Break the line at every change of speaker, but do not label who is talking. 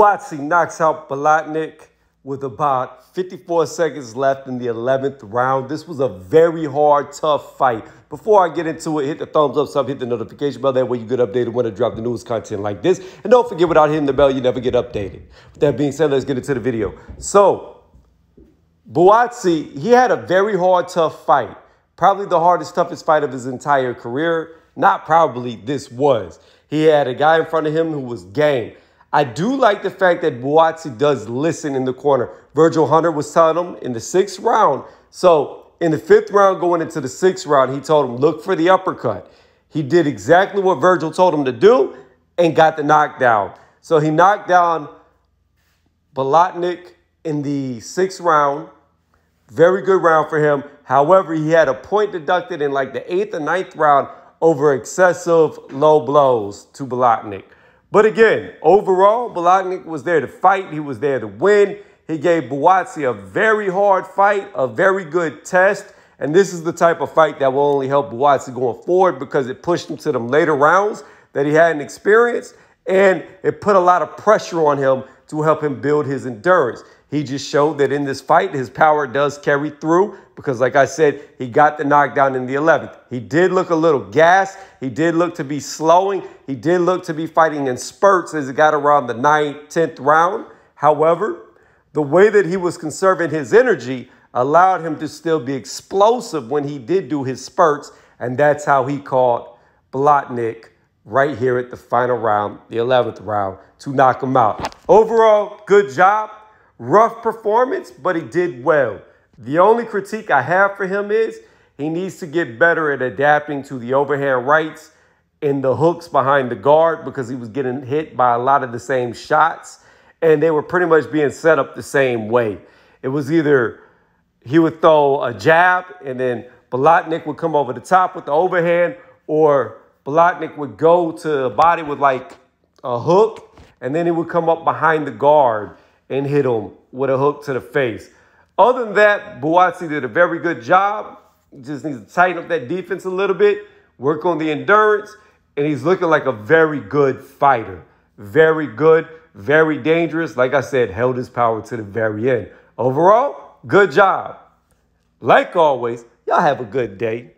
Watsi knocks out Belotnik with about 54 seconds left in the 11th round. This was a very hard, tough fight. Before I get into it, hit the thumbs up sub, hit the notification bell. That way you get updated when I drop the newest content like this. And don't forget, without hitting the bell, you never get updated. With that being said, let's get into the video. So, Buatsi, he had a very hard, tough fight. Probably the hardest, toughest fight of his entire career. Not probably, this was. He had a guy in front of him who was game. I do like the fact that Boazzi does listen in the corner. Virgil Hunter was telling him in the sixth round. So in the fifth round, going into the sixth round, he told him, look for the uppercut. He did exactly what Virgil told him to do and got the knockdown. So he knocked down Bolotnik in the sixth round. Very good round for him. However, he had a point deducted in like the eighth and ninth round over excessive low blows to Bolotnik. But again, overall, Bolognick was there to fight. He was there to win. He gave Buatsi a very hard fight, a very good test. And this is the type of fight that will only help Buatsi going forward because it pushed him to them later rounds that he hadn't experienced. And it put a lot of pressure on him to help him build his endurance. He just showed that in this fight, his power does carry through because, like I said, he got the knockdown in the 11th. He did look a little gassed. He did look to be slowing. He did look to be fighting in spurts as he got around the 9th, 10th round. However, the way that he was conserving his energy allowed him to still be explosive when he did do his spurts, and that's how he caught Blotnick right here at the final round, the 11th round, to knock him out. Overall, good job. Rough performance, but he did well. The only critique I have for him is he needs to get better at adapting to the overhand rights and the hooks behind the guard because he was getting hit by a lot of the same shots and they were pretty much being set up the same way. It was either he would throw a jab and then Bolotnik would come over the top with the overhand or Bolotnik would go to the body with like a hook and then he would come up behind the guard and hit him with a hook to the face. Other than that, Buatsi did a very good job. Just needs to tighten up that defense a little bit, work on the endurance, and he's looking like a very good fighter. Very good, very dangerous. Like I said, held his power to the very end. Overall, good job. Like always, y'all have a good day.